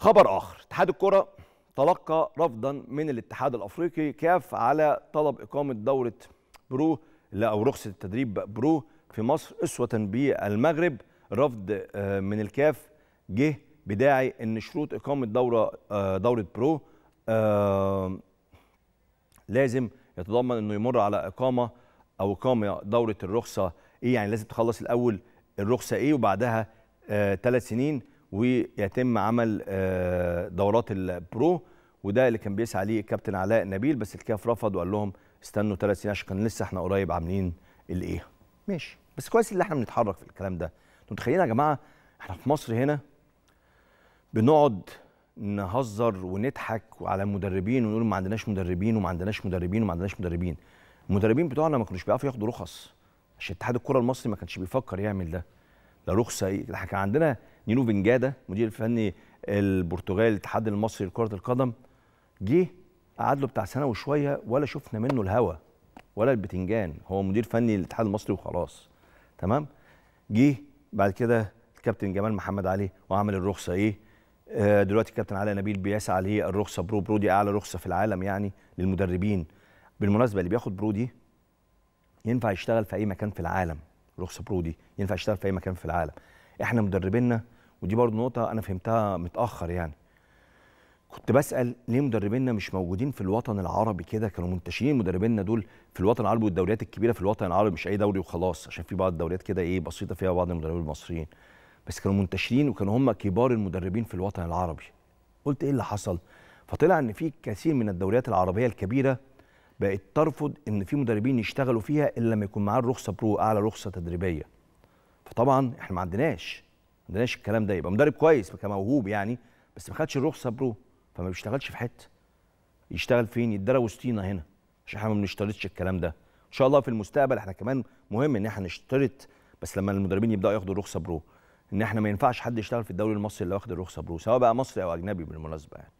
خبر آخر اتحاد الكرة تلقى رفضا من الاتحاد الأفريقي كاف على طلب إقامة دورة برو أو رخصة التدريب برو في مصر أسوة بالمغرب رفض آه، من الكاف جه بداعي ان شروط اقامه دوره آه، دوره برو آه، لازم يتضمن انه يمر على اقامه او اقامه دوره الرخصه ايه يعني لازم تخلص الاول الرخصه ايه وبعدها ثلاث سنين ويتم عمل آه، دورات البرو وده اللي كان بيسعى ليه الكابتن علاء نبيل بس الكاف رفض وقال لهم استنوا ثلاث سنين عشان كان لسه احنا قريب عاملين الايه ماشي بس كويس ان احنا بنتحرك في الكلام ده انتوا متخيلين يا جماعه احنا في مصر هنا بنقعد نهزر ونضحك على المدربين ونقول ما عندناش مدربين وما عندناش مدربين وما عندناش مدربين المدربين بتوعنا ما كانوش بيعرفوا ياخدوا رخص عشان اتحاد الكره المصري ما كانش بيفكر يعمل ده رخصه ايه احنا كان عندنا نينو فنجادا مدير الفني البرتغالي الاتحاد المصري لكره القدم جه قعد له بتاع سنه وشويه ولا شفنا منه الهوا ولا البتنجان هو مدير فني للاتحاد المصري وخلاص تمام جه بعد كده الكابتن جمال محمد علي وعمل الرخصه ايه آه، دلوقتي الكابتن علي نبيل بيسعى ليه الرخصه برو برودي اعلى رخصه في العالم يعني للمدربين بالمناسبه اللي بياخد برودي ينفع يشتغل في اي مكان في العالم برو دي ينفع يشتغل في اي مكان في العالم احنا مدربينا ودي برضه نقطه انا فهمتها متاخر يعني كنت بسال ليه مدربينا مش موجودين في الوطن العربي كده كانوا منتشرين مدربينا دول في الوطن العربي والدوريات الكبيره في الوطن العربي مش اي دوري وخلاص عشان في بعض الدوريات كده ايه بسيطه فيها بعض المدربين المصريين بس كانوا منتشرين وكانوا هم كبار المدربين في الوطن العربي قلت ايه اللي حصل فطلع ان في كثير من الدوريات العربيه الكبيره بقت ترفض ان في مدربين يشتغلوا فيها الا لما يكون معاه الرخصه برو اعلى رخصه تدريبيه فطبعا احنا ما عندناش ما عندناش الكلام ده يبقى مدرب كويس كموهوب يعني بس ما خدش الرخصه برو فما بيشتغلش في حته يشتغل فين يدرى وسطينا هنا عشان احنا ما بنشترطش الكلام ده ان شاء الله في المستقبل احنا كمان مهم ان احنا نشترط بس لما المدربين يبداوا ياخدوا الرخصه برو ان احنا ما ينفعش حد يشتغل في الدوري المصري اللي واخد الرخصه برو سواء بقى مصري او اجنبي بالمناسبه يعني